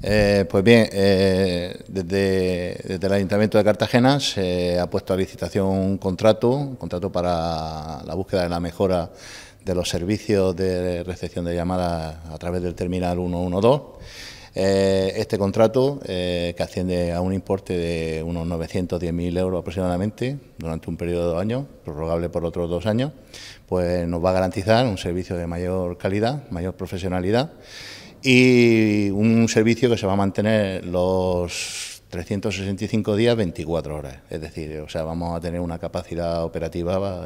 Eh, pues bien, eh, desde, el Ayuntamiento de Cartagena se ha puesto a licitación un contrato, un contrato para la búsqueda de la mejora de los servicios de recepción de llamadas a través del terminal 112. Eh, este contrato, que asciende a un importe de unos 910.000 euros aproximadamente, durante un periodo de dos años, prorrogable por otros dos años, pues nos va a garantizar un servicio de mayor calidad, mayor profesionalidad y un servicio que se va a mantener los 365 días, 24 horas. Es decir, o sea, vamos a tener una capacidad operativa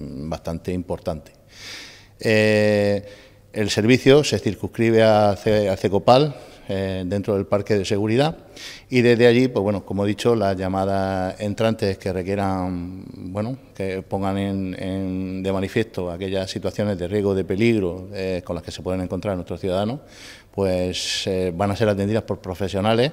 bastante importante. Eh, el servicio se circunscribe a CECOPAL, eh, dentro del parque de seguridad y desde allí, pues bueno, como he dicho, las llamadas entrantes que requieran, bueno, que pongan en, de manifiesto aquellas situaciones de riesgo, de peligro eh, con las que se pueden encontrar nuestros ciudadanos, pues eh, van a ser atendidas por profesionales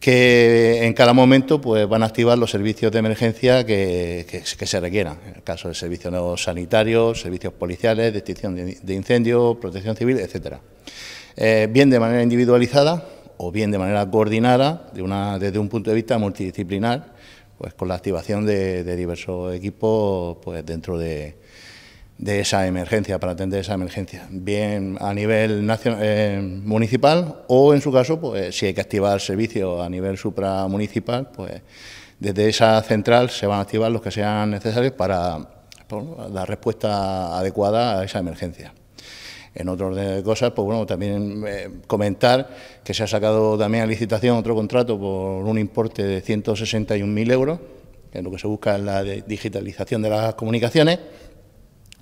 que en cada momento pues, van a activar los servicios de emergencia que, se requieran, en el caso de servicios sanitarios, servicios policiales, detección de, de incendios, protección civil, etcétera. Eh, bien de manera individualizada o bien de manera coordinada desde un punto de vista multidisciplinar, pues con la activación de, diversos equipos pues dentro de, esa emergencia, para atender esa emergencia, bien a nivel eh, municipal o en su caso, pues si hay que activar servicios a nivel supramunicipal, pues desde esa central se van a activar los que sean necesarios para, la dar respuesta adecuada a esa emergencia. En otro orden de cosas, pues bueno, también eh, comentar que se ha sacado también a licitación otro contrato por un importe de 161.000 euros, que es lo que se busca en la digitalización de las comunicaciones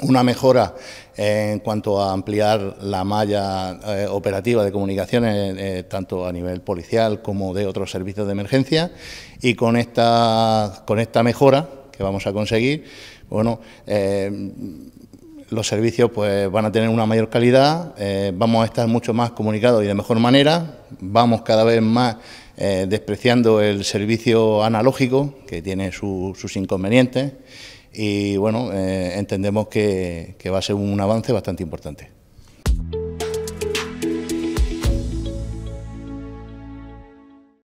una mejora en cuanto a ampliar la malla eh, operativa de comunicaciones, eh, tanto a nivel policial como de otros servicios de emergencia. Y con esta, con esta mejora que vamos a conseguir, bueno, los servicios pues, van a tener una mayor calidad, eh, vamos a estar mucho más comunicados y de mejor manera, vamos cada vez más eh, despreciando el servicio analógico, que tiene sus inconvenientes, y bueno, eh, entendemos que va a ser un avance bastante importante.